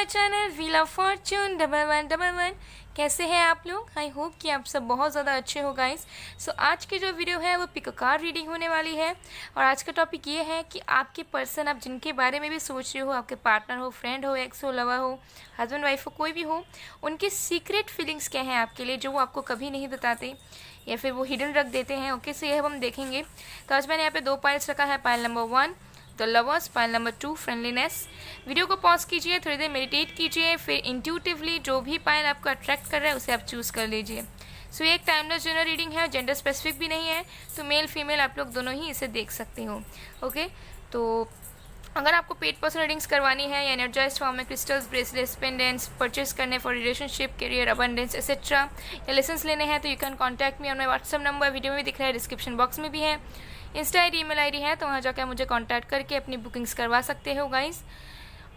My channel Veela Fortune double one double one कैसे हैं आप लोग आई होप कि आप सब बहुत ज़्यादा अच्छे हो गाइस सो so, आज की जो वीडियो है वो कार रीडिंग होने वाली है और आज का टॉपिक ये है कि आपके पर्सन आप जिनके बारे में भी सोच रहे हो आपके पार्टनर हो फ्रेंड हो एक्स हो लवर हो हस्बैंड वाइफ हो कोई भी हो उनके सीक्रेट फीलिंग्स क्या हैं आपके लिए जो वो आपको कभी नहीं बताते या फिर वो हिडन रख देते हैं ओके okay, सो so ये हम देखेंगे तो आज मैंने यहाँ पर दो पाइल्स रखा है pile number one the lovers file number two friendliness video को पॉज कीजिए थोड़ी देर मेडिटेट कीजिए फिर इंट्यूटिवली जो भी पाइल आपको अट्रैक्ट कर रहा है उसे आप चूज़ कर लीजिए सो so, ये एक टाइमलेस जनरल रीडिंग है जेंडर स्पेसिफिक भी नहीं है तो मेल फीमेल आप लोग दोनों ही इसे देख सकते हो ओके तो अगर आपको पेड पर्सन रीडिंग्स करवानी है या एनर्जाइज फॉर्म में क्रिस्टल्स ब्रेसलेट्स पेंडेंट्स परचेस करने for relationship career abundance etcetera या लेसन्स लेने हैं तो यू कैन कॉन्टैक्ट मी और मेरे व्हाट्सअप नंबर वीडियो में भी दिख रहा है डिस्क्रिप्शन बॉक्स में भी है insta I email mail I D है तो वहाँ जाकर मुझे कॉन्टैक्ट करके अपनी बुकिंग्स करवा सकते हो गाइज़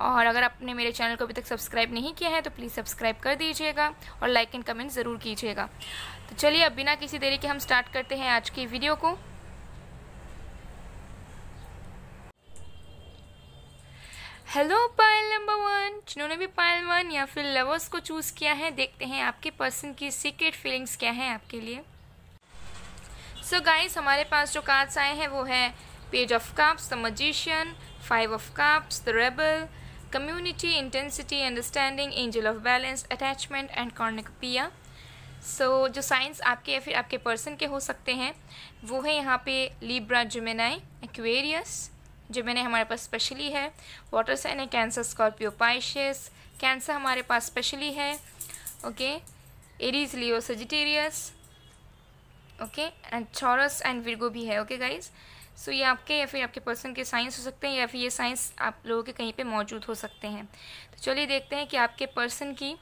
और अगर आपने मेरे चैनल को अभी तक सब्सक्राइब नहीं किया है तो प्लीज़ सब्सक्राइब कर दीजिएगा और लाइक एंड कमेंट ज़रूर कीजिएगा तो चलिए अब बिना किसी देरी के हम स्टार्ट करते हैं आज की वीडियो को हेलो पायल नंबर वन जिन्होंने भी पायल वन या फिर लवर्स को चूज़ किया है देखते हैं आपके पर्सन की सीक्रेट फीलिंग्स क्या हैं आपके लिए सो so गाइस हमारे पास जो कार्ड्स आए हैं वो है page of cups the magician five of cups the rebel community intensity understanding angel of balance attachment and cornucopia so जो साइंस आपके या फिर आपके पर्सन के हो सकते हैं वो है यहाँ पे लीब्रा जुमेनाई एक्वेरियस जुमेनाई हमारे पास स्पेशली है वाटर साइन है कैंसर स्कॉर्पियो पाइशियस कैंसर हमारे पास स्पेशली है okay Aries Leo Sagittarius okay and Taurus and Virgo भी है ओके गाइज सो ये आपके या फिर आपके पर्सन के साइंस हो सकते हैं या फिर ये साइंस आप लोगों के कहीं पे मौजूद हो सकते हैं तो चलिए देखते हैं कि आपके पर्सन की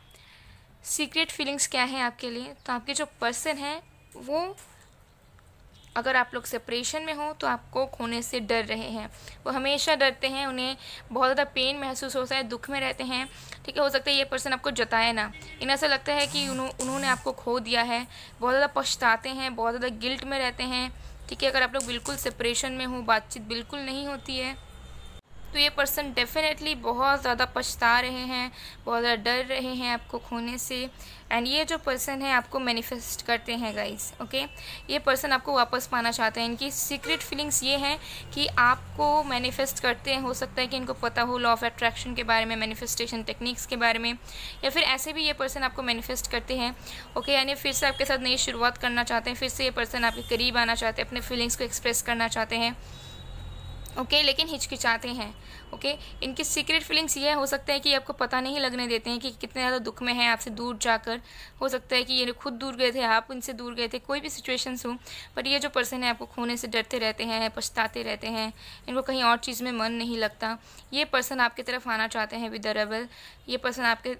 सीक्रेट फीलिंग्स क्या हैं आपके लिए तो आपके जो पर्सन हैं वो अगर आप लोग सेपरेशन में हो तो आपको खोने से डर रहे हैं वो हमेशा डरते हैं उन्हें बहुत ज़्यादा पेन महसूस होता है दुख में रहते हैं ठीक है हो सकता है ये पर्सन आपको जताए ना इन्हें ऐसा लगता है कि उन्होंने आपको खो दिया है बहुत ज़्यादा पछताते हैं बहुत ज़्यादा गिल्ट में रहते हैं ठीक है अगर आप लोग बिल्कुल सेपरेशन में हो बातचीत बिल्कुल नहीं होती है तो ये पर्सन डेफिनेटली बहुत ज़्यादा पछता रहे हैं बहुत ज़्यादा डर रहे हैं आपको खोने से एंड ये जो पर्सन है आपको मैनिफेस्ट करते हैं गाइज ओके ये पर्सन आपको वापस पाना चाहते हैं इनकी सीक्रेट फीलिंग्स ये हैं कि आपको मैनिफेस्ट करते हैं हो सकता है कि इनको पता हो लॉ ऑफ अट्रैक्शन के बारे में मैनिफेस्टेशन टेक्निक्स के बारे में या फिर ऐसे भी ये पर्सन आपको मैनिफेस्ट करते हैं ओके यानी फिर से आपके साथ नई शुरुआत करना चाहते हैं फिर से ये पर्सन आपके करीब आना चाहते हैं अपने फीलिंग्स को एक्सप्रेस करना चाहते हैं ओके okay, लेकिन हिचकिचाते हैं ओके okay? इनकी सीक्रेट फीलिंग्स ये हो सकता है कि आपको पता नहीं लगने देते हैं कि कितने ज़्यादा दुख में हैं आपसे दूर जाकर हो सकता है कि ये खुद दूर गए थे आप इनसे दूर गए थे कोई भी सिचुएशंस हो पर ये जो पर्सन है आपको खोने से डरते रहते हैं पछताते रहते हैं इनको कहीं और चीज़ में मन नहीं लगता ये पर्सन आपकी तरफ आना चाहते हैं विद अ ये पर्सन आपके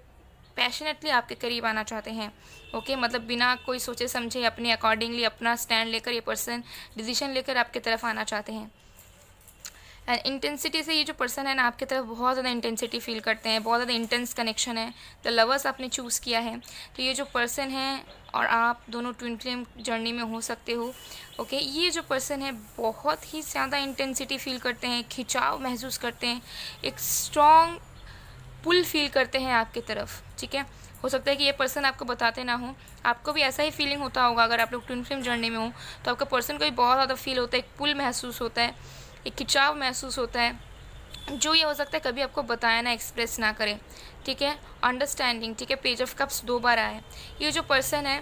पैशनेटली आपके करीब आना चाहते हैं ओके okay? मतलब बिना कोई सोचे समझे अपने अकॉर्डिंगली अपना स्टैंड लेकर ये पर्सन डिसीजन लेकर आपके तरफ आना चाहते हैं एंड इंटेंसिटी से ये जो पर्सन है ना आपकी तरफ बहुत ज़्यादा इंटेंसिटी फील करते हैं बहुत ज़्यादा इंटेंस कनेक्शन है द लवर्स आपने चूज़ किया है तो ये जो पर्सन है और आप दोनों ट्विन फ्लेम जर्नी में हो सकते हो ओके ये जो पर्सन है बहुत ही ज़्यादा इंटेंसिटी फील करते हैं खिंचाव महसूस करते हैं एक स्ट्रॉन्ग पुल फील करते हैं आपकी तरफ ठीक है हो सकता है कि ये पर्सन आपको बताते ना हो आपको भी ऐसा ही फीलिंग होता होगा अगर आप लोग ट्विन फ्लेम जर्नी में हो तो आपका पर्सन को भी बहुत ज़्यादा फील होता है एक पुल महसूस होता है एक खिंचाव महसूस होता है जो ये हो सकता है कभी आपको बताया ना एक्सप्रेस ना करें ठीक है अंडरस्टैंडिंग ठीक है पेज ऑफ कप्स दो बार आए ये जो पर्सन है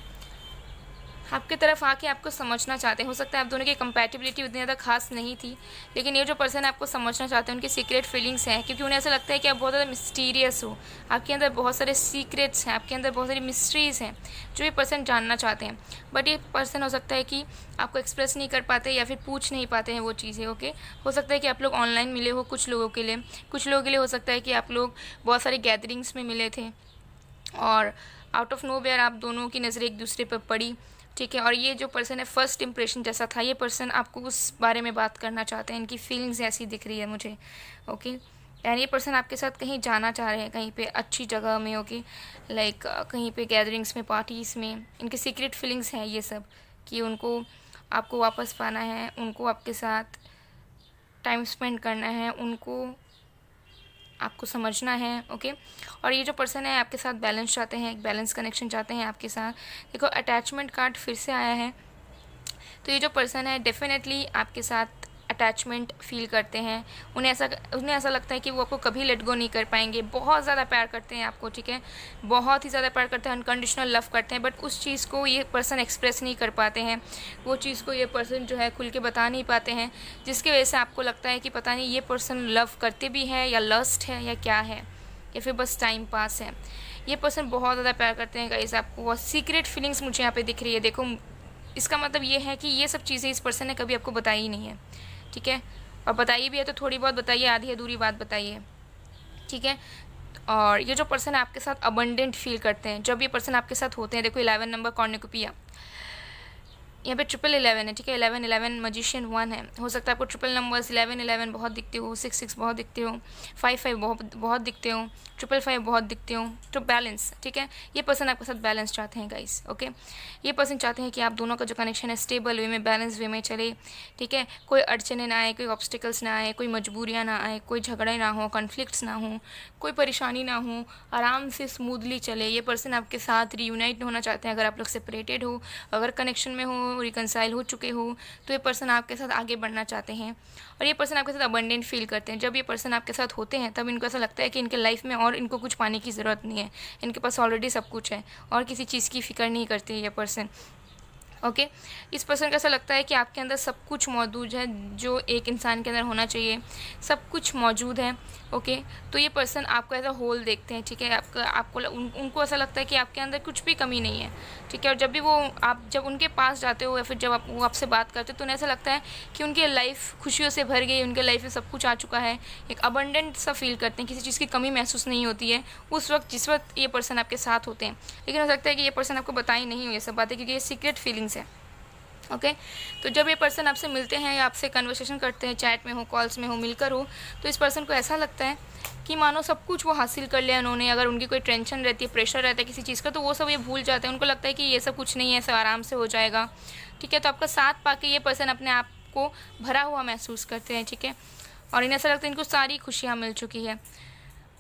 आपके तरफ आके आपको समझना चाहते हैं हो सकता है आप दोनों की कंपैटिबिलिटी उतनी ज़्यादा खास नहीं थी लेकिन ये जो पर्सन आपको समझना चाहते हैं उनकी सीक्रेट फीलिंग्स हैं क्योंकि उन्हें ऐसा लगता है कि आप बहुत ज़्यादा मिस्टीरियस हो आपके अंदर बहुत सारे सीक्रेट्स हैं आपके अंदर बहुत सारी मिस्ट्रीज़ हैं जो ये पर्सन जानना चाहते हैं बट ये पर्सन हो सकता है कि आपको एक्सप्रेस नहीं कर पाते या फिर पूछ नहीं पाते हैं वो चीज़ें ओके हो सकता है कि आप लोग ऑनलाइन मिले हो कुछ लोगों के लिए कुछ लोगों के लिए हो सकता है कि आप लोग बहुत सारे गैदरिंग्स में मिले थे और आउट ऑफ नो वेयर आप दोनों की नज़र एक दूसरे पर पड़ी ठीक है और ये जो पर्सन है फर्स्ट इम्प्रेशन जैसा था ये पर्सन आपको उस बारे में बात करना चाहते हैं इनकी फीलिंग्स ऐसी दिख रही है मुझे ओके एंड ये पर्सन आपके साथ कहीं जाना चाह रहे हैं कहीं पे अच्छी जगह में ओके लाइक कहीं पे गैदरिंग्स में पार्टीज़ में इनके सीक्रेट फीलिंग्स हैं ये सब कि उनको आपको वापस पाना है उनको आपके साथ टाइम स्पेंड करना है उनको आपको समझना है ओके और ये जो पर्सन है आपके साथ बैलेंस चाहते हैं एक बैलेंस कनेक्शन चाहते हैं आपके साथ देखो अटैचमेंट कार्ड फिर से आया है तो ये जो पर्सन है डेफिनेटली आपके साथ अटैचमेंट फील करते हैं उन्हें ऐसा उन्हें ऐसा लगता है कि वो आपको कभी लेट गो नहीं कर पाएंगे बहुत ज़्यादा प्यार करते हैं आपको ठीक है बहुत ही ज़्यादा प्यार करते हैं अनकंडीशनल लव करते हैं बट उस चीज़ को ये पर्सन एक्सप्रेस नहीं कर पाते हैं वो चीज़ को ये पर्सन जो है खुल के बता नहीं पाते हैं जिसकी वजह से आपको लगता है कि पता नहीं ये पर्सन लव करते भी हैं या लस्ट है या क्या है या फिर बस टाइम पास है ये पर्सन बहुत ज़्यादा प्यार करते हैं गाइज आपको और सीक्रेट फीलिंग्स मुझे यहाँ पे दिख रही है देखो इसका मतलब ये है कि ये सब चीज़ें इस पर्सन ने कभी आपको बताई ही नहीं है ठीक है और बताइए भी है तो थोड़ी बहुत बताइए आधी अधूरी बात बताइए ठीक है और ये जो पर्सन आपके साथ अबंडेंट फील करते हैं जब ये पर्सन आपके साथ होते हैं देखो इलेवन नंबर कॉर्निकोपिया यहाँ पे ट्रिपल इलेवन है ठीक है इलेवन इलेवन मजिशियन वन है हो सकता है आपको ट्रिपल नंबर्स इलेवन इलेवन बहुत दिखते हो सिक्स सिक्स बहुत दिखते हो फाइव फाइव बहुत बहुत दिखते हो ट्रिपल फाइव बहुत दिखते हो तो बैलेंस ठीक है ये पर्सन आपके साथ बैलेंस चाहते हैं गाइस ओके ये पर्सन चाहते हैं कि आप दोनों का जो कनेक्शन है स्टेबल वे में बैलेंस वे में चले ठीक है कोई अड़चने ना आए कोई ऑब्स्टिकल्स ना आए कोई मजबूरियाँ ना आए कोई झगड़े ना हो कॉन्फ्लिक्ट्स ना हो कोई परेशानी ना हो आराम से स्मूदली चले ये पर्सन आपके साथ रीयूनाइट होना चाहते हैं अगर आप लोग सेपरेटेड हो अगर कनेक्शन में हो हो रिकनसाइल हो चुके हो तो ये पर्सन आपके साथ आगे बढ़ना चाहते हैं और ये पर्सन आपके साथ अबंडेंट फील करते हैं जब ये पर्सन आपके साथ होते हैं तब इनको ऐसा लगता है कि इनके लाइफ में और इनको कुछ पाने की ज़रूरत नहीं है इनके पास ऑलरेडी सब कुछ है और किसी चीज़ की फ़िक्र नहीं करती है ये पर्सन ओके इस पर्सन को ऐसा लगता है कि आपके अंदर सब कुछ मौजूद है जो एक इंसान के अंदर होना चाहिए सब कुछ मौजूद है ओके तो ये पर्सन आपको एज अ होल देखते हैं ठीक है आपका आपको उन, उनको ऐसा लगता है कि आपके अंदर कुछ भी कमी नहीं है ठीक है और जब भी वो आप जब उनके पास जाते हो या फिर जब आप वो आपसे बात करते हो तो उन्हें ऐसा लगता है कि उनकी लाइफ खुशियों से भर गई उनके लाइफ में सब कुछ आ चुका है एक अबंडेंट सा फील करते हैं किसी चीज़ की कमी महसूस नहीं होती है उस वक्त जिस वक्त ये पर्सन आपके साथ होते हैं लेकिन हो सकता है कि ये पर्सन आपको बताई नहीं हो ये सब बातें क्योंकि ये सीक्रेट फीलिंग्स पर्सनस हैं ओके तो जब ये पर्सन आपसे मिलते हैं या आपसे कन्वर्सेशन करते हैं चैट में हो कॉल्स में हो मिलकर हो तो इस पर्सन को ऐसा लगता है कि मानो सब कुछ वो हासिल कर लिया उन्होंने अगर उनकी कोई टेंशन रहती है प्रेशर रहता है किसी चीज़ का तो वो सब ये भूल जाते हैं उनको लगता है कि ये सब कुछ नहीं है सब आराम से हो जाएगा ठीक है तो आपका साथ पा ये पर्सन अपने आप को भरा हुआ महसूस करते हैं ठीक है और इन्हें ऐसा लगता है इनको सारी खुशियाँ मिल चुकी है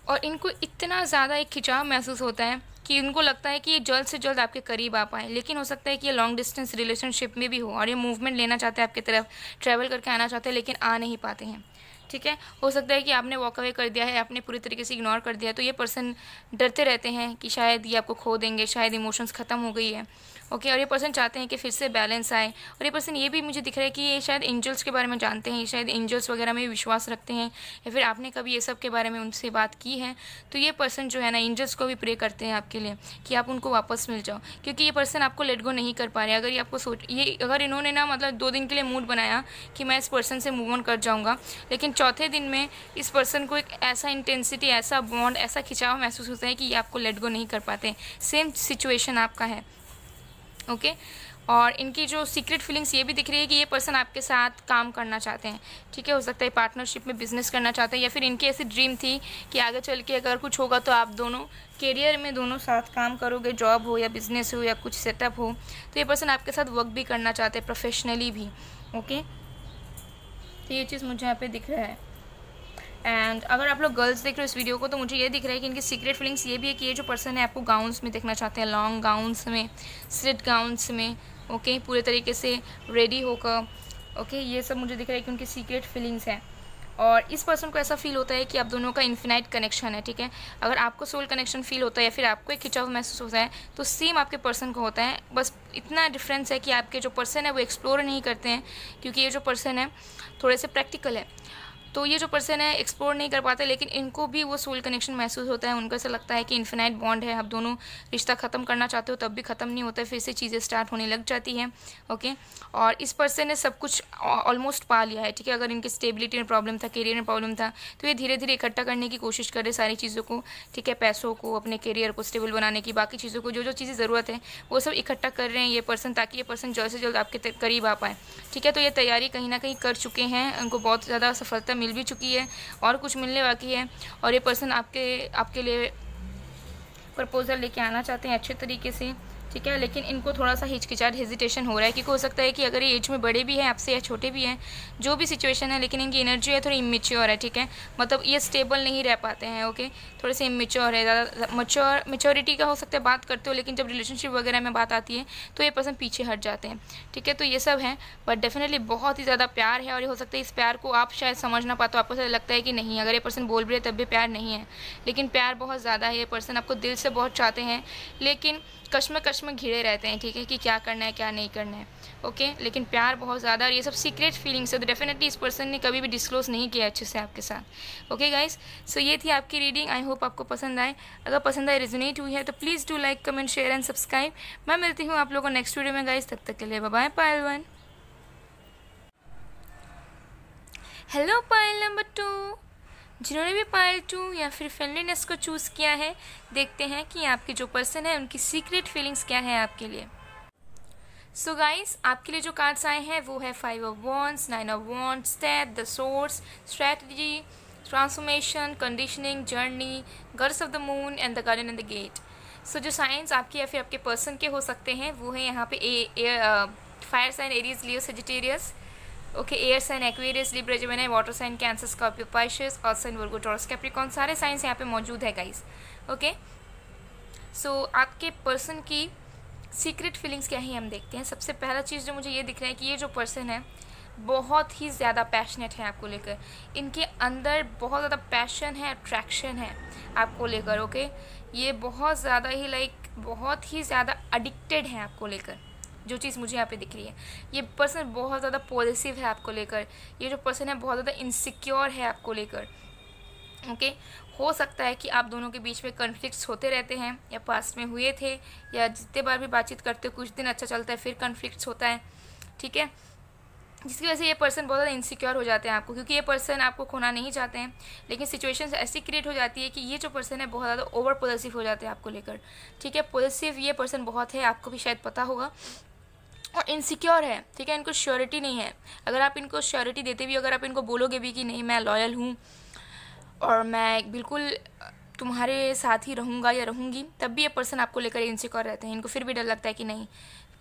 और इनको इतना ज़्यादा एक खिंचाव महसूस होता है कि उनको लगता है कि ये जल्द से जल्द आपके करीब आ पाए लेकिन हो सकता है कि ये लॉन्ग डिस्टेंस रिलेशनशिप में भी हो और ये मूवमेंट लेना चाहते हैं आपकी तरफ ट्रैवल करके आना चाहते हैं लेकिन आ नहीं पाते हैं ठीक है हो सकता है कि आपने वॉक अवे कर दिया है आपने पूरी तरीके से इग्नोर कर दिया है तो ये पर्सन डरते रहते हैं कि शायद ये आपको खो देंगे शायद इमोशंस ख़त्म हो गई है ओके और ये पर्सन चाहते हैं कि फिर से बैलेंस आए और ये पर्सन ये भी मुझे दिख रहा है कि ये शायद एंजल्स के बारे में जानते हैं शायद एंजल्स वगैरह में विश्वास रखते हैं या फिर आपने कभी ये सब के बारे में उनसे बात की है तो ये पर्सन जो है ना एंजल्स को भी प्रे करते हैं आपके लिए कि आप उनको वापस मिल जाओ क्योंकि ये पर्सन आपको लेट गो नहीं कर पा रहे अगर ये आपको सोच ये अगर इन्होंने ना मतलब दो दिन के लिए मूड बनाया कि मैं इस पर्सन से मूव ऑन कर जाऊँगा लेकिन चौथे दिन में इस पर्सन को एक ऐसा इंटेंसिटी ऐसा बॉन्ड ऐसा खिंचाव महसूस होता है कि ये आपको लेट गो नहीं कर पाते सेम सिचुएशन आपका है ओके और इनकी जो सीक्रेट फीलिंग्स ये भी दिख रही है कि ये पर्सन आपके साथ काम करना चाहते हैं ठीक है हो सकता है पार्टनरशिप में बिजनेस करना चाहते हैं या फिर इनकी ऐसी ड्रीम थी कि आगे चल के अगर कुछ होगा तो आप दोनों करियर में दोनों साथ काम करोगे जॉब हो या बिजनेस हो या कुछ सेटअप हो तो ये पर्सन आपके साथ वर्क भी करना चाहते हैं प्रोफेशनली भी ओके तो ये चीज़ मुझे यहाँ पर दिख रहा है एंड अगर आप लोग गर्ल्स देख रहे हो इस वीडियो को तो मुझे ये दिख रहा है कि इनकी सीक्रेट फीलिंग्स ये भी है कि ये जो पर्सन है आपको गाउन्स में देखना चाहते हैं लॉन्ग गाउन्स में स्लिट गाउन्स में ओके okay, पूरे तरीके से रेडी होकर ओके okay, ये सब मुझे दिख रहा है कि उनकी सीक्रेट फीलिंग्स हैं और इस पर्सन को ऐसा फील होता है कि आप दोनों का इन्फिनाइट कनेक्शन है ठीक है अगर आपको सोल कनेक्शन फील होता है या फिर आपको एक खिंचाव महसूस होता है तो सेम आपके पर्सन को होता है बस इतना डिफरेंस है कि आपके जो पर्सन है वो एक्सप्लोर नहीं करते हैं क्योंकि ये जो पर्सन है थोड़े से प्रैक्टिकल है तो ये जो पर्सन है एक्सप्लोर नहीं कर पाते लेकिन इनको भी वो सोल कनेक्शन महसूस होता है उनको ऐसा लगता है कि इन्फिनाइट बॉन्ड है आप दोनों रिश्ता ख़त्म करना चाहते हो तब भी ख़त्म नहीं होता है फिर से चीज़ें स्टार्ट होने लग जाती हैं ओके और इस पर्सन ने सब कुछ ऑलमोस्ट पा लिया है ठीक है अगर इनकी स्टेबिलिटी में प्रॉब्लम था करियर में प्रॉब्लम था तो ये धीरे धीरे इकट्ठा करने की कोशिश कर रहे सारी चीज़ों को ठीक है पैसों को अपने करियर को स्टेबल बनाने की बाकी चीज़ों को जो जो चीज़ें ज़रूरत है वो सब इकट्ठा कर रहे हैं ये पर्सन ताकि ये पर्सन जल्द से जल्द आपके करीब आ पाए ठीक है तो ये तैयारी कहीं ना कहीं कर चुके हैं उनको बहुत ज़्यादा सफलता मिल मिल भी चुकी है और कुछ मिलने बाकी है और ये पर्सन आपके आपके लिए प्रपोज़ल लेके आना चाहते हैं अच्छे तरीके से ठीक है लेकिन इनको थोड़ा सा हिचकिचाट हेजिटेशन हो रहा है क्योंकि हो सकता है कि अगर ये एज में बड़े भी हैं आपसे या छोटे भी हैं जो भी सिचुएशन है लेकिन इनकी एनर्जी है थोड़ी इमेच्योर है ठीक है मतलब ये स्टेबल नहीं रह पाते हैं ओके थोड़े से इमेच्योर है ज़्यादा मच्योर मेच्योरिटी का हो सकता है बात करते हो लेकिन जब रिलेशनशिप वगैरह में बात आती है तो ये पर्सन पीछे हट जाते हैं ठीक है तो ये सब है बट डेफिनेटली बहुत ही ज़्यादा प्यार है और ये हो सकता है इस प्यार को आप शायद समझ ना पाते हो आपको लगता है कि नहीं अगर ये पर्सन बोल भी रहे तब भी प्यार नहीं है लेकिन प्यार बहुत ज़्यादा है ये पर्सन आपको दिल से बहुत चाहते हैं लेकिन कश्म कश्म घिरे रहते हैं ठीक है कि क्या करना है क्या नहीं करना है ओके लेकिन प्यार बहुत ज़्यादा और ये सब सीक्रेट फीलिंग्स है तो डेफिनेटली इस पर्सन ने कभी भी डिस्क्लोज नहीं किया अच्छे से आपके साथ ओके गाइज सो ये थी आपकी रीडिंग आई होप आपको पसंद आए अगर पसंद आए रिजनेट हुई है तो please do like comment share and subscribe मैं मिलती हूँ आप लोगों को नेक्स्ट वीडियो में गाइज तब तक के लिए bye one hello pile number two जिन्होंने भी पायल टू या फिर फ्रेंडलीनेस को चूज़ किया है देखते हैं कि आपके जो पर्सन है उनकी सीक्रेट फीलिंग्स क्या है आपके लिए सो so गाइस आपके लिए जो कार्ड्स आए हैं वो है five of wands nine of wands step the source strategy transformation conditioning journey girls of the moon and the garden and the gate so जो साइंस आपके या फिर आपके पर्सन के हो सकते हैं वो है यहाँ पे a, fire sign Aries Leo Sagittarius okay air sign Aquarius Libras मैंने water sign Cancer Scorpio Pisces और साइन वर्गो टॉरस कैप्रिकॉन सारे साइंस यहाँ पे मौजूद है गाइस ओके सो आपके पर्सन की सीक्रेट फीलिंग्स क्या है हम देखते हैं सबसे पहला चीज़ जो मुझे ये दिख रहा है कि ये जो पर्सन है बहुत ही ज़्यादा पैशनेट है आपको लेकर इनके अंदर बहुत ज़्यादा पैशन है अट्रैक्शन है आपको लेकर ओके ये बहुत ज़्यादा ही लाइक बहुत ही ज़्यादा अडिक्टेड है आपको लेकर जो चीज़ मुझे यहाँ पे दिख रही है ये पर्सन बहुत ज़्यादा पॉजिटिव है आपको लेकर ये जो पर्सन है बहुत ज़्यादा इनसिक्योर है आपको लेकर ओके हो सकता है कि आप दोनों के बीच में कन्फ्लिक्ट होते रहते हैं या पास्ट में हुए थे या जितने बार भी बातचीत करते हो कुछ दिन अच्छा चलता है फिर कन्फ्लिक्ट होता है ठीक है जिसकी वजह से ये पर्सन बहुत ज़्यादा इनसिक्योर हो जाते हैं आपको क्योंकि ये पर्सन आपको खोना नहीं चाहते हैं लेकिन सिचुएशन ऐसी क्रिएट हो जाती है कि ये जो पर्सन है बहुत ज़्यादा ओवर पॉजिटिव हो जाते हैं आपको लेकर ठीक है पॉजिटिव ये पर्सन बहुत है आपको भी शायद पता होगा और इनसिक्योर है ठीक है इनको श्योरिटी नहीं है अगर आप इनको श्योरिटी देते भी अगर आप इनको बोलोगे भी कि नहीं मैं लॉयल हूँ और मैं बिल्कुल तुम्हारे साथ ही रहूँगा या रहूँगी तब भी ये पर्सन आपको लेकर इनसिक्योर रहते हैं इनको फिर भी डर लगता है कि नहीं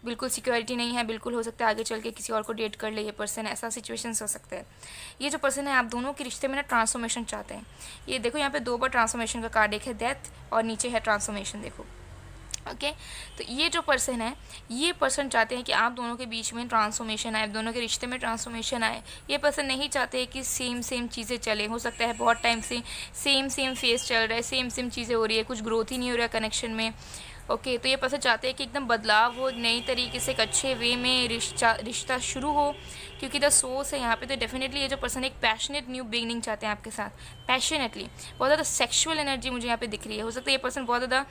बिल्कुल सिक्योरिटी नहीं है बिल्कुल हो सकता है आगे चल के किसी और को डेट कर ले ये पर्सन ऐसा सिचुएशन हो सकता है ये जो पर्सन है आप दोनों के रिश्ते में ना ट्रांसफॉर्मेशन चाहते हैं ये देखो यहाँ पे दो बार ट्रांसफॉर्मेशन का कार्ड एक है डेथ और नीचे है ट्रांसफॉर्मेशन देखो ओके तो ये जो पर्सन है ये पर्सन चाहते हैं कि आप दोनों के बीच में ट्रांसफॉर्मेशन आए दोनों के रिश्ते में ट्रांसफॉर्मेशन आए ये पर्सन नहीं चाहते कि सेम सेम चीज़ें चले हो सकता है बहुत टाइम से सेम सेम फेस चल रहा है सेम सेम चीज़ें हो रही है कुछ ग्रोथ ही नहीं हो रहा है कनेक्शन में ओके तो ये पर्सन चाहते हैं कि एकदम बदलाव हो नई तरीके से एक अच्छे वे में रिश्ता रिश्ता शुरू हो क्योंकि द सोर्स है यहाँ पे तो डेफिनेटली ये जो पर्सन एक पैशनेट न्यू बिगनिंग चाहते हैं आपके साथ पैशनेटली बहुत ज़्यादा सेक्शुअल एनर्जी मुझे यहाँ पे दिख रही है हो सकता है ये पर्सन बहुत ज़्यादा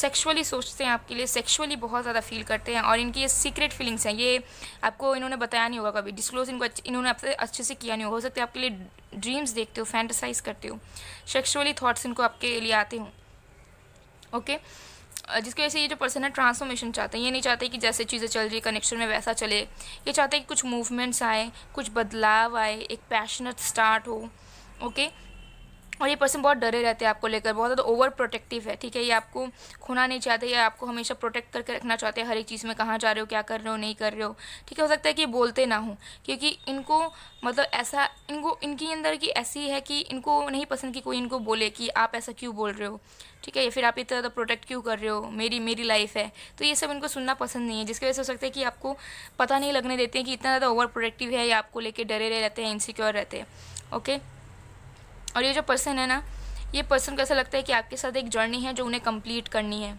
सेक्शुअली सोचते हैं आपके लिए सेक्शुअली बहुत ज़्यादा फील करते हैं और इनकी ये सीक्रेट फीलिंग्स हैं ये आपको इन्होंने बताया नहीं होगा कभी डिस्क्लोज इनको इन्होंने आपसे अच्छे से किया नहीं होगा हो सकता है आपके लिए ड्रीम्स देखते हो फैंटसाइज करते हो सेक्शुअली थाट्स इनको आपके लिए आते हों ओके okay? जिसकी वजह से ये जो पर्सन है ट्रांसफॉर्मेशन चाहते हैं ये नहीं चाहते कि जैसे चीज़ें चल रही कनेक्शन में वैसा चले ये चाहते हैं कि कुछ मूवमेंट्स आए कुछ बदलाव आए एक पैशनट स्टार्ट हो ओके और ये पर्सन बहुत डरे रहते हैं आपको लेकर बहुत ज़्यादा ओवर प्रोटेक्टिव है ठीक है ये आपको खोना नहीं चाहते या आपको हमेशा प्रोटेक्ट करके रखना चाहते हैं हर एक चीज़ में कहाँ जा रहे हो क्या कर रहे हो नहीं कर रहे हो ठीक है हो सकता है कि बोलते ना हो क्योंकि इनको मतलब ऐसा इनको इनके अंदर की ऐसी है कि इनको नहीं पसंद कि कोई इनको बोले कि आप ऐसा क्यों बोल रहे हो ठीक है या फिर आप इतना ज़्यादा प्रोटेक्ट क्यों कर रहे हो मेरी मेरी लाइफ है तो ये सब इनको सुनना पसंद नहीं है जिसकी वजह से हो सकता है कि आपको पता नहीं लगने देते हैं कि इतना ज़्यादा ओवर प्रोटेक्टिव है या आपको लेके डरे रहते हैं इनसिक्योर रहते हैं ओके और ये जो पर्सन है ना ये पर्सन को ऐसा लगता है कि आपके साथ एक जर्नी है जो उन्हें कंप्लीट करनी है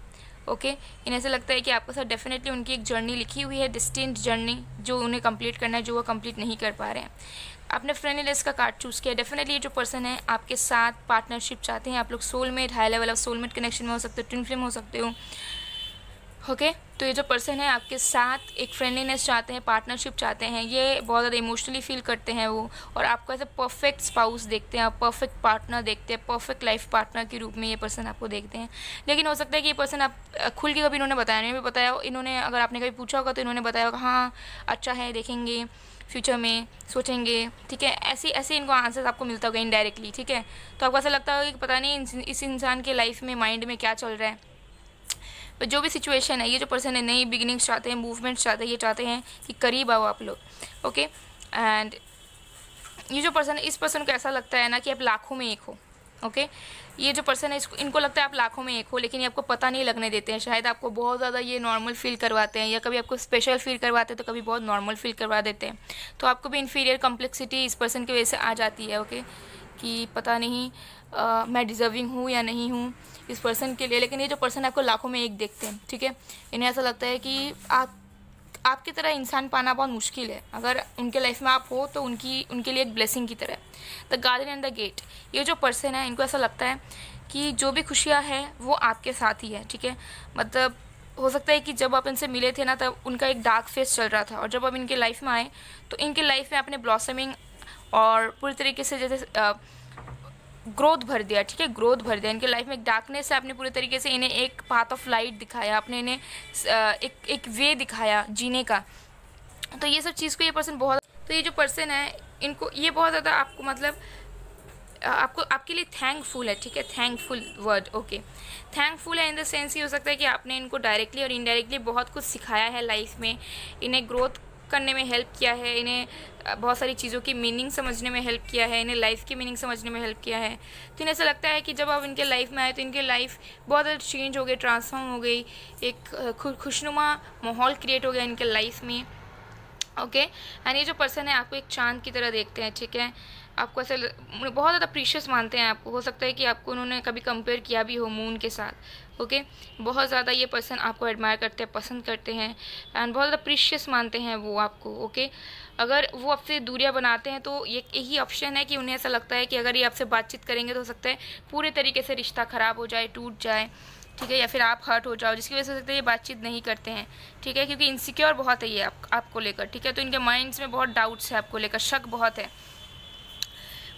ओके okay? इन्हें ऐसा लगता है कि आपके साथ डेफिनेटली उनकी एक जर्नी लिखी हुई है डिस्टिंट जर्नी जो उन्हें कंप्लीट करना है जो वो कंप्लीट नहीं कर पा रहे हैं आपने फ्रेंडली लिस्ट का कार्ड चूज़ किया डेफिनेटली जो पर्सन है आपके साथ पार्टनरशिप चाहते हैं आप लोग soulmate high level of soulmate connection में हो सकते हो ट्विन फिल्म हो सकते हो ओके okay? तो ये जो पर्सन है आपके साथ एक फ्रेंडलीनेस चाहते हैं पार्टनरशिप चाहते हैं ये बहुत ज़्यादा इमोशनली फील करते हैं वो और आपको ऐसा परफेक्ट स्पाउस देखते हैं आप परफेक्ट पार्टनर देखते हैं परफेक्ट लाइफ पार्टनर के रूप में ये पर्सन आपको देखते हैं लेकिन हो सकता है कि ये पर्सन आप खुल के कभी इन्होंने बताया नहीं भी बताया इन्होंने अगर आपने कभी पूछा होगा तो इन्होंने बताया होगा हाँ अच्छा है देखेंगे फ्यूचर में सोचेंगे ठीक है ऐसे ऐसे इनको आंसर्स आपको मिलता होगा इनडायरेक्टली ठीक है तो आपको ऐसा लगता होगा कि पता नहीं इस इंसान के लाइफ में माइंड में क्या चल रहा है पर जो भी सिचुएशन है ये जो पर्सन है नई बिगिनिंग्स चाहते हैं मूवमेंट्स चाहते हैं ये चाहते हैं कि करीब आओ आप लोग ओके एंड ये जो पर्सन है इस पर्सन को ऐसा लगता है ना कि आप लाखों में एक हो ओके okay? ये जो पर्सन है इसको इनको लगता है आप लाखों में एक हो लेकिन ये आपको पता नहीं लगने देते हैं शायद आपको बहुत ज़्यादा ये नॉर्मल फील करवाते हैं या कभी आपको स्पेशल फील करवाते हैं तो कभी बहुत नॉर्मल फील करवा देते हैं तो आपको भी इन्फीरियर कम्प्लेक्सिटी इस पर्सन की वजह से आ जाती है ओके okay? कि पता नहीं आ, मैं डिजर्विंग हूँ या नहीं हूँ इस पर्सन के लिए लेकिन ये जो पर्सन आपको लाखों में एक देखते हैं ठीक है इन्हें ऐसा लगता है कि आप आपकी तरह इंसान पाना बहुत मुश्किल है अगर उनके लाइफ में आप हो तो उनकी उनके लिए एक ब्लेसिंग की तरह the garden and the gate ये जो पर्सन है इनको ऐसा लगता है कि जो भी खुशियाँ हैं वो आपके साथ ही है ठीक है मतलब हो सकता है कि जब आप इनसे मिले थे ना तब उनका एक डार्क फेस चल रहा था और जब आप इनके लाइफ में आए तो इनके लाइफ में आपने ब्लॉसमिंग और पूरी तरीके से जैसे ग्रोथ भर दिया ठीक है ग्रोथ भर दिया इनके लाइफ में एक डार्कनेस है आपने पूरे तरीके से इन्हें एक पाथ ऑफ लाइट दिखाया आपने इन्हें एक एक वे दिखाया जीने का तो ये सब चीज़ को ये पर्सन बहुत तो ये जो पर्सन है इनको ये बहुत ज़्यादा आपको मतलब आपको आपके लिए थैंकफुल है ठीक है थैंकफुल वर्ड ओके थैंकफुल है इन द सेंस ये हो सकता है कि आपने इनको डायरेक्टली और इनडायरेक्टली बहुत कुछ सिखाया है लाइफ में इन्हें ग्रोथ करने में हेल्प किया है इन्हें बहुत सारी चीज़ों की मीनिंग समझने में हेल्प किया है इन्हें लाइफ की मीनिंग समझने में हेल्प किया है तो इन्हें ऐसा लगता है कि जब आप इनके लाइफ में आए तो इनके लाइफ बहुत ज़्यादा चेंज हो गई ट्रांसफॉर्म हो गई एक खुशनुमा माहौल क्रिएट हो गया इनके लाइफ में ओके एंड ये जो पर्सन है आपको एक चांद की तरह देखते हैं ठीक है आपको ऐसे मतलब बहुत ज़्यादा प्रीशियस मानते हैं आपको हो सकता है कि आपको उन्होंने कभी कंपेयर किया भी हो मून के साथ ओके बहुत ज़्यादा ये पर्सन आपको एडमायर करते हैं पसंद करते हैं एंड बहुत ज़्यादा प्रिशियस मानते हैं वो आपको ओके अगर वो आपसे दूरियाँ बनाते हैं तो ये यही ऑप्शन है कि उन्हें ऐसा लगता है कि अगर ये आपसे बातचीत करेंगे तो हो सकता है पूरे तरीके से रिश्ता ख़राब हो जाए टूट जाए ठीक है या फिर आप हर्ट हो जाओ जिसकी वजह से हो सकता है ये बातचीत नहीं करते हैं ठीक है क्योंकि इनसिक्योर बहुत है ये आप, आपको लेकर ठीक है तो इनके माइंड्स में बहुत डाउट्स है आपको लेकर शक बहुत है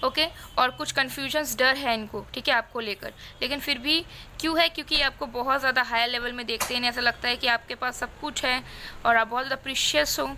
ओके और कुछ कन्फ्यूजन्स डर है इनको ठीक है आपको लेकर लेकिन फिर भी क्यों है क्योंकि आपको बहुत ज़्यादा हाई लेवल में देखते हैं ऐसा लगता है कि आपके पास सब कुछ है और आप बहुत ज़्यादा प्रिशियस हो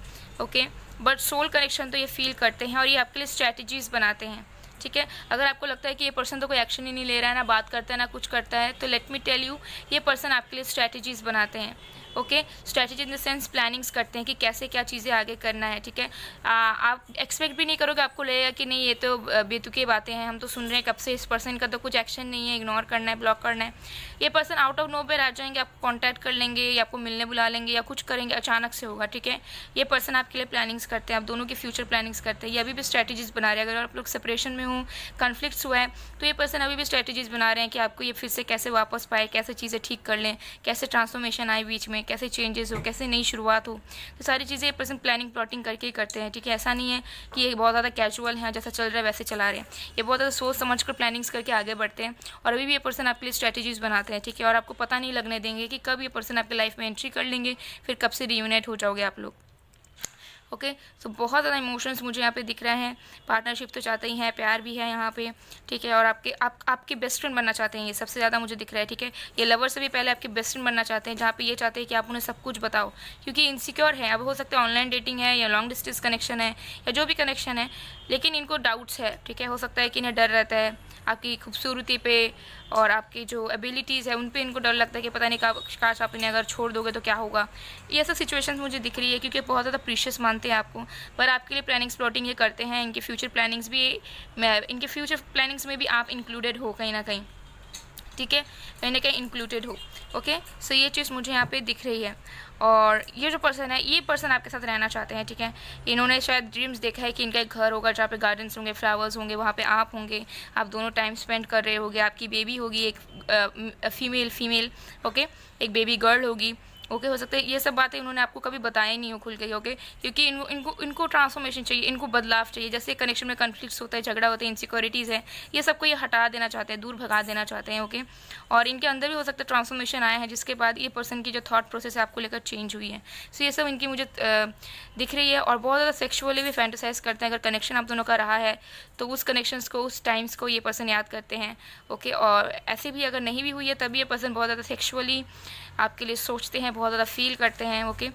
ओके बट सोल कनेक्शन तो ये फील करते हैं और ये आपके लिए स्ट्रैटेजीज बनाते हैं ठीक है अगर आपको लगता है कि ये पर्सन तो कोई एक्शन ही नहीं ले रहा है ना बात करता है ना कुछ करता है तो लेट मी टेल यू ये पर्सन आपके लिए स्ट्रैटेजीज बनाते हैं okay strategy in the sense plannings करते हैं कि कैसे क्या चीज़ें आगे करना है ठीक है आप एक्सपेक्ट भी नहीं करोगे आपको लगेगा कि नहीं ये तो बेतुकी बातें हैं हम तो सुन रहे हैं कब से इस पर्सन का तो कुछ एक्शन नहीं है इग्नोर करना है ब्लॉक करना है ये पर्सन आउट ऑफ नो पर आ जाएंगे आपको कॉन्टैक्ट कर लेंगे या आपको मिलने बुला लेंगे या कुछ करेंगे अचानक से होगा ठीक है ये पर्सन आपके लिए प्लानिंग्स करते हैं आप दोनों की फ्यूचर प्लानिंग्स करते हैं ये अभी भी स्ट्रैटेजीज बना रहे हैं अगर आप लोग सेपरेशन में हूँ कन्फ्लिक्ट हुआ है तो ये पर्सन अभी भी स्ट्रेटजीज बना रहे हैं कि आपको ये फिर से कैसे वापस पाए कैसे चीज़ें ठीक कर लें कैसे ट्रांसफॉर्मेशन आए बीच में कैसे चेंजेस हो कैसे नई शुरुआत हो तो सारी चीज़ें ये पर्सन प्लानिंग प्लॉटिंग करके ही करते हैं ठीक है ऐसा नहीं है कि ये बहुत ज़्यादा कैजुअल हैं जैसा चल रहा है वैसे चला रहे हैं ये बहुत ज़्यादा सोच समझ कर प्लानिंग्स करके आगे बढ़ते हैं और अभी भी ये पर्सन आपके लिए स्ट्रेटजीज बनाते हैं ठीक है और आपको पता नहीं लगने देंगे कि कब ये पर्सन आपके लाइफ में एंट्री कर लेंगे फिर कब से रीयूनाइट हो जाओगे आप लोग ओके सो बहुत ज़्यादा इमोशंस मुझे यहाँ पे दिख रहे हैं पार्टनरशिप तो चाहते ही हैं प्यार भी है यहाँ पे ठीक है और आपके आप आपके बेस्ट फ्रेंड बनना चाहते हैं ये सबसे ज़्यादा मुझे दिख रहा है ठीक है ये लवर से भी पहले आपके बेस्ट फ्रेंड बनना चाहते हैं जहाँ पे ये चाहते हैं कि आप उन्हें सब कुछ बताओ क्योंकि इनसिक्योर है अब हो सकता है ऑनलाइन डेटिंग है या लॉन्ग डिस्टेंस कनेक्शन है या जो भी कनेक्शन है लेकिन इनको डाउट्स है ठीक है हो सकता है कि इन्हें डर रहता है आपकी खूबसूरती पे और आपकी जो एबिलिटीज़ है उन पे इनको डर लगता है कि पता नहीं का काश आप इन्हें अगर छोड़ दोगे तो क्या होगा ये सब सिचुएशन मुझे दिख रही है क्योंकि बहुत ज़्यादा प्रीशियस मानते हैं आपको पर आपके लिए प्लानिंग्स प्लॉटिंग ये करते हैं इनके फ्यूचर प्लानिंग्स भी इनके फ्यूचर प्लानिंग्स में भी आप इंक्लूडेड हो कहीं ना कहीं ठीक है कहीं ना कहीं इंक्लूडेड हो ओके सो ये चीज़ मुझे यहाँ पे दिख रही है और ये जो पर्सन है ये पर्सन आपके साथ रहना चाहते हैं ठीक है इन्होंने शायद ड्रीम्स देखा है कि इनका एक घर होगा जहाँ पे गार्डन्स होंगे फ्लावर्स होंगे वहाँ पे आप होंगे आप दोनों टाइम स्पेंड कर रहे होगे आपकी बेबी होगी एक फीमेल फीमेल ओके एक बेबी गर्ल होगी ओके हो सकता है ये सब बातें इन्होंने आपको कभी बताया नहीं हो खुल के ओके क्योंकि इन, इनको इनको ट्रांसफॉर्मेशन चाहिए इनको बदलाव चाहिए जैसे कनेक्शन में कन्फ्लिक्ट होता है झगड़ा होता है इनसिक्योरिटीज़ है ये सबको ये हटा देना चाहते हैं दूर भगा देना चाहते हैं ओके और इनके अंदर भी हो सकता है ट्रांसफॉर्मेशन आया है जिसके बाद ये पर्सन की जो थाट प्रोसेस है आपको लेकर चेंज हुई है सो ये सब इनकी मुझे दिख रही है और बहुत ज़्यादा सेक्शुअली भी फैंटिसाइज करते हैं अगर कनेक्शन आप दोनों का रहा है तो उस कनेक्शन को उस टाइम्स को ये पर्सन याद करते हैं ओके और ऐसे भी अगर नहीं भी हुई है तभी ये पर्सन बहुत ज़्यादा सेक्शुअली आपके लिए सोचते हैं बहुत ज़्यादा फील करते हैं ओके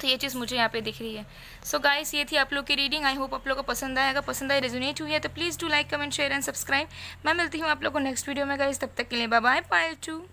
तो ये चीज़ मुझे यहाँ पे दिख रही है सो so गाइस ये थी आप लोग की रीडिंग आई होप आप लोग को पसंद आया अगर पसंद आए रेजोनेट हुई है तो please do like comment share and subscribe मैं मिलती हूँ आप लोग को नेक्स्ट वीडियो में गाइस तब तक के लिए बाय बाय टू